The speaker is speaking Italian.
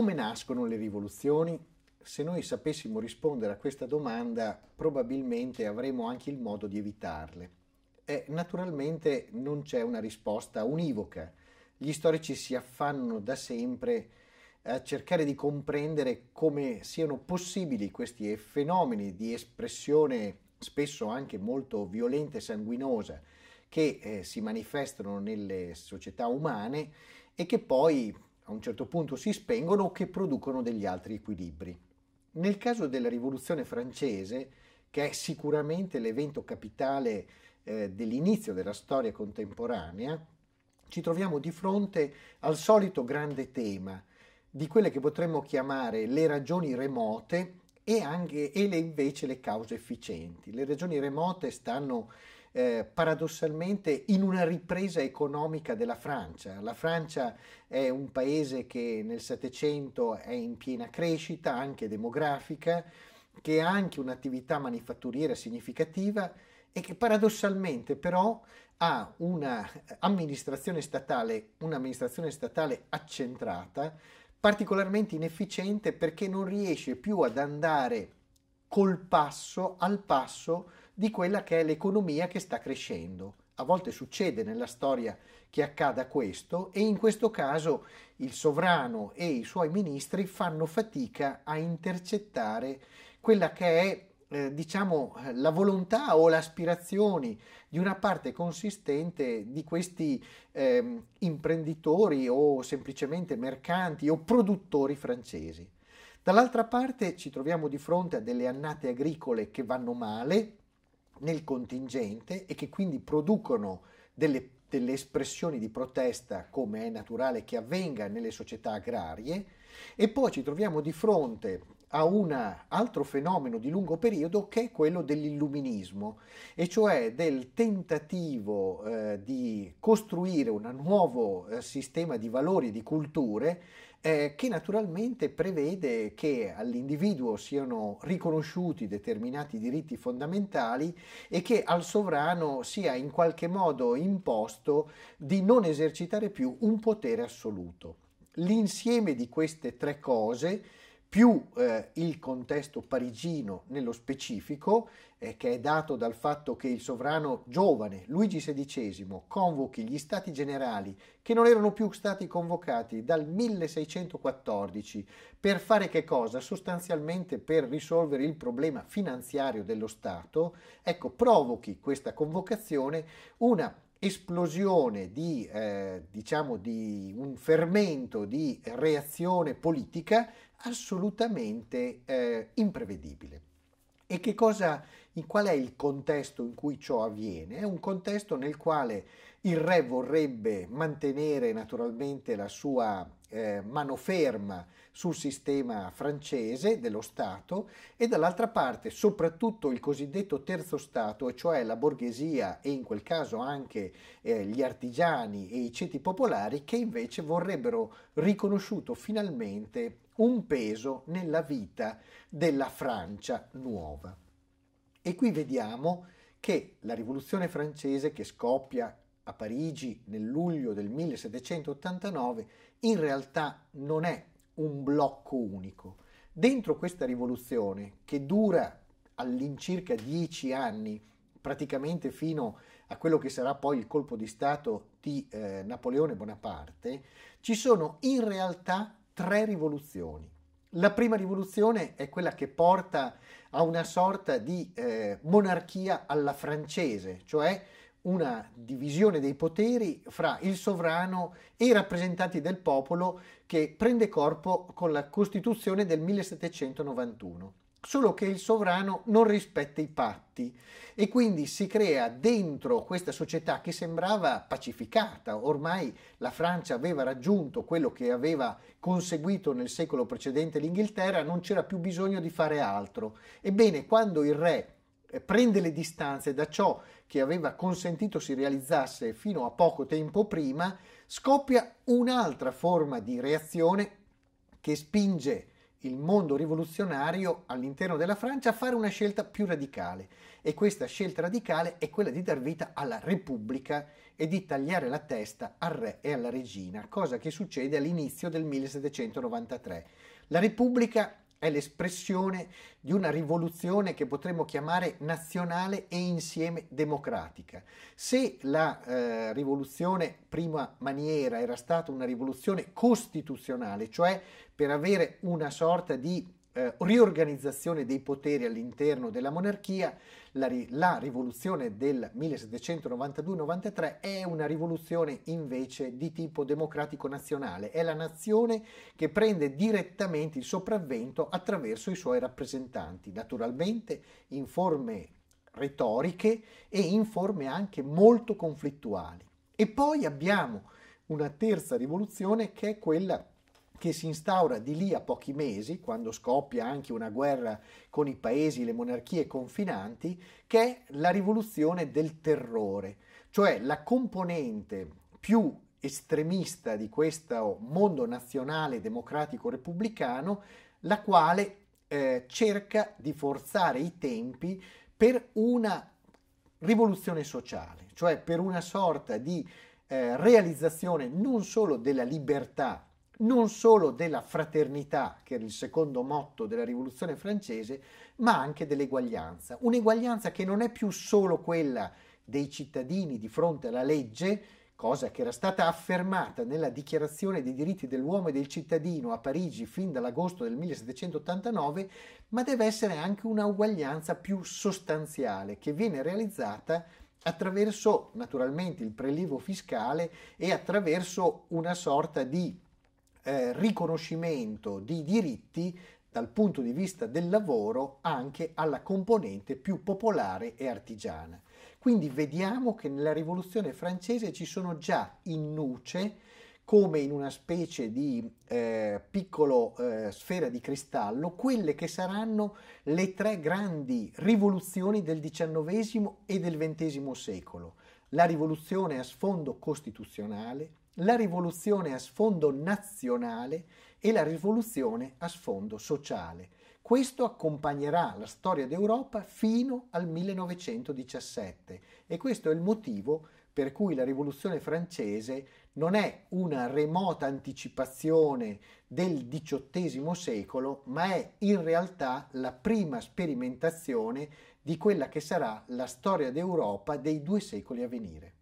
Come nascono le rivoluzioni? Se noi sapessimo rispondere a questa domanda, probabilmente avremo anche il modo di evitarle. E naturalmente non c'è una risposta univoca. Gli storici si affannano da sempre a cercare di comprendere come siano possibili questi fenomeni di espressione spesso anche molto violenta e sanguinosa che eh, si manifestano nelle società umane e che poi a un certo punto si spengono o che producono degli altri equilibri. Nel caso della Rivoluzione francese, che è sicuramente l'evento capitale eh, dell'inizio della storia contemporanea, ci troviamo di fronte al solito grande tema di quelle che potremmo chiamare le ragioni remote e, anche, e le, invece le cause efficienti. Le ragioni remote stanno eh, paradossalmente in una ripresa economica della Francia. La Francia è un paese che nel Settecento è in piena crescita, anche demografica, che ha anche un'attività manifatturiera significativa e che paradossalmente però ha un'amministrazione statale, un'amministrazione statale accentrata, particolarmente inefficiente perché non riesce più ad andare col passo, al passo di quella che è l'economia che sta crescendo. A volte succede nella storia che accada questo e in questo caso il sovrano e i suoi ministri fanno fatica a intercettare quella che è eh, diciamo la volontà o le aspirazioni di una parte consistente di questi eh, imprenditori o semplicemente mercanti o produttori francesi. Dall'altra parte ci troviamo di fronte a delle annate agricole che vanno male, nel contingente e che quindi producono delle, delle espressioni di protesta come è naturale che avvenga nelle società agrarie e poi ci troviamo di fronte a un altro fenomeno di lungo periodo che è quello dell'illuminismo, e cioè del tentativo eh, di costruire un nuovo eh, sistema di valori e di culture eh, che naturalmente prevede che all'individuo siano riconosciuti determinati diritti fondamentali e che al sovrano sia in qualche modo imposto di non esercitare più un potere assoluto. L'insieme di queste tre cose più eh, il contesto parigino nello specifico, eh, che è dato dal fatto che il sovrano giovane Luigi XVI convochi gli stati generali che non erano più stati convocati dal 1614 per fare che cosa? Sostanzialmente per risolvere il problema finanziario dello Stato, ecco, provochi questa convocazione una esplosione di, eh, diciamo, di un fermento di reazione politica assolutamente eh, imprevedibile. E che cosa, in qual è il contesto in cui ciò avviene? È un contesto nel quale il re vorrebbe mantenere naturalmente la sua eh, manoferma sul sistema francese dello Stato e dall'altra parte soprattutto il cosiddetto terzo Stato, cioè la borghesia e in quel caso anche eh, gli artigiani e i ceti popolari che invece vorrebbero riconosciuto finalmente un peso nella vita della Francia nuova. E qui vediamo che la rivoluzione francese che scoppia a Parigi nel luglio del 1789 in realtà non è un blocco unico. Dentro questa rivoluzione, che dura all'incirca dieci anni, praticamente fino a quello che sarà poi il colpo di Stato di eh, Napoleone Bonaparte, ci sono in realtà tre rivoluzioni. La prima rivoluzione è quella che porta a una sorta di eh, monarchia alla francese, cioè una divisione dei poteri fra il sovrano e i rappresentanti del popolo che prende corpo con la Costituzione del 1791. Solo che il sovrano non rispetta i patti e quindi si crea dentro questa società che sembrava pacificata, ormai la Francia aveva raggiunto quello che aveva conseguito nel secolo precedente l'Inghilterra, non c'era più bisogno di fare altro. Ebbene, quando il re prende le distanze da ciò che aveva consentito si realizzasse fino a poco tempo prima, scoppia un'altra forma di reazione che spinge il mondo rivoluzionario all'interno della Francia a fare una scelta più radicale e questa scelta radicale è quella di dar vita alla Repubblica e di tagliare la testa al re e alla regina, cosa che succede all'inizio del 1793. La Repubblica è l'espressione di una rivoluzione che potremmo chiamare nazionale e insieme democratica. Se la eh, rivoluzione prima maniera era stata una rivoluzione costituzionale, cioè per avere una sorta di eh, riorganizzazione dei poteri all'interno della monarchia, la, ri la rivoluzione del 1792-93 è una rivoluzione invece di tipo democratico nazionale, è la nazione che prende direttamente il sopravvento attraverso i suoi rappresentanti, naturalmente in forme retoriche e in forme anche molto conflittuali. E poi abbiamo una terza rivoluzione che è quella che si instaura di lì a pochi mesi, quando scoppia anche una guerra con i paesi, le monarchie confinanti, che è la rivoluzione del terrore, cioè la componente più estremista di questo mondo nazionale democratico repubblicano, la quale eh, cerca di forzare i tempi per una rivoluzione sociale, cioè per una sorta di eh, realizzazione non solo della libertà non solo della fraternità, che era il secondo motto della rivoluzione francese, ma anche dell'eguaglianza. Un'eguaglianza che non è più solo quella dei cittadini di fronte alla legge, cosa che era stata affermata nella dichiarazione dei diritti dell'uomo e del cittadino a Parigi fin dall'agosto del 1789, ma deve essere anche un'uguaglianza più sostanziale che viene realizzata attraverso naturalmente il prelievo fiscale e attraverso una sorta di eh, riconoscimento di diritti dal punto di vista del lavoro anche alla componente più popolare e artigiana. Quindi vediamo che nella rivoluzione francese ci sono già in nuce come in una specie di eh, piccolo eh, sfera di cristallo, quelle che saranno le tre grandi rivoluzioni del XIX e del XX secolo. La rivoluzione a sfondo costituzionale, la rivoluzione a sfondo nazionale e la rivoluzione a sfondo sociale. Questo accompagnerà la storia d'Europa fino al 1917 e questo è il motivo per cui la rivoluzione francese non è una remota anticipazione del XVIII secolo, ma è in realtà la prima sperimentazione di quella che sarà la storia d'Europa dei due secoli a venire.